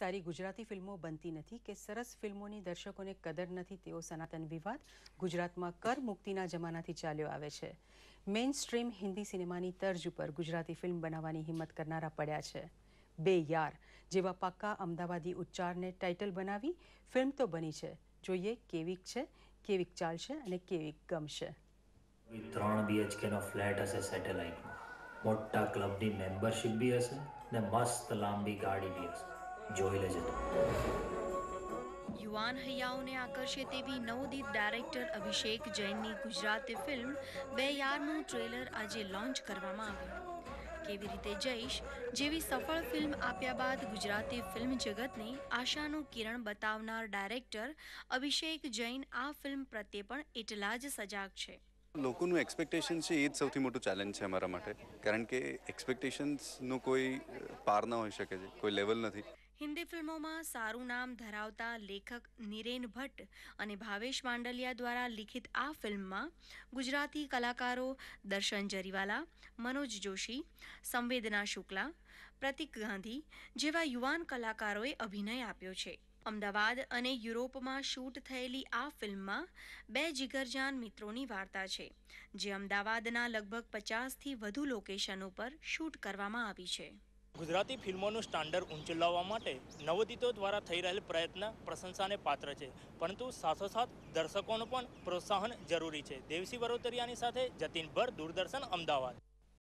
સારી ગુજરાતી ફિલ્મો બનતી નથી કે સરસ ફિલ્મોની દર્શકોને કદર નથી તેઓ સનાતન વિવાદ ગુજરાતમાં કર મુક્તિના જમાનાથી ચાલ્યો આવે છે મેઇન સ્ટ્રીમ હિન્દી સિનેમાની તર્જ ઉપર ગુજરાતી ફિલ્મ બનાવવાની હિંમત કરનારા પડ્યા છે બે યાર જેવા પાક્કા અમદાવાદી ઉચ્ચારને ટાઇટલ બનાવી ફિલ્મ તો બની છે જોઈએ કેવીક છે કેવીક ચાલશે અને કેવીક ગમશે ત્રણ બીએચકેનો ફ્લેટ હશે સેટેલાઇટમાં મોટા ક્લબની મેમ્બરશિપ બી હશે ને મસ્ત લાંબી ગાડી બી હશે જોઈ લેજો યુવાન હૈયાઓને આકર્ષે તેવી નવોદિત ડાયરેક્ટર અભિષેક જૈનની ગુજરાતી ફિલ્મ બે યારનું ટ્રેલર આજે લોન્ચ કરવામાં આવ્યું કેવી રીતે જઈશ જેવી સફળ ફિલ્મ આપ્યા બાદ ગુજરાતી ફિલ્મ જગતને આશાનું કિરણ બતાવનાર ડાયરેક્ટર અભિષેક જૈન આ ફિલ્મ પ્રત્યે પણ એટલા જ સજાગ છે લોકોનું એક્સપેક્ટેશન છે એ જ સૌથી મોટું ચેલેન્જ છે અમારા માટે કારણ કે એક્સપેક્ટેશન્સનો કોઈ પાર ના હોઈ શકે છે કોઈ લેવલ નથી હિન્દી ફિલ્મોમાં સારું નામ ધરાવતા લેખક નિરેન ભટ્ટ અને ભાવેશ માંડલિયા દ્વારા લિખિત આ ફિલ્મમાં ગુજરાતી કલાકારો દર્શન જરીવાલા મનોજ જોશી સંવેદના શુક્લા પ્રતિક ગાંધી જેવા યુવાન કલાકારોએ અભિનય આપ્યો છે અમદાવાદ અને યુરોપમાં શૂટ થયેલી આ ફિલ્મમાં બે જીગરજાન મિત્રોની વાર્તા છે જે અમદાવાદના લગભગ પચાસથી વધુ લોકેશન ઉપર શૂટ કરવામાં આવી છે ગુજરાતી ફિલ્મોનું સ્ટાન્ડર્ડ ઊંચું લાવવા માટે નવોદિતો દ્વારા થઈ રહેલ પ્રયત્ન પ્રશંસાને પાત્ર છે પરંતુ સાથોસાથ દર્શકોનું પણ પ્રોત્સાહન જરૂરી છે દેવસી વરોતરિયાની સાથે જતીન ભર દૂરદર્શન અમદાવાદ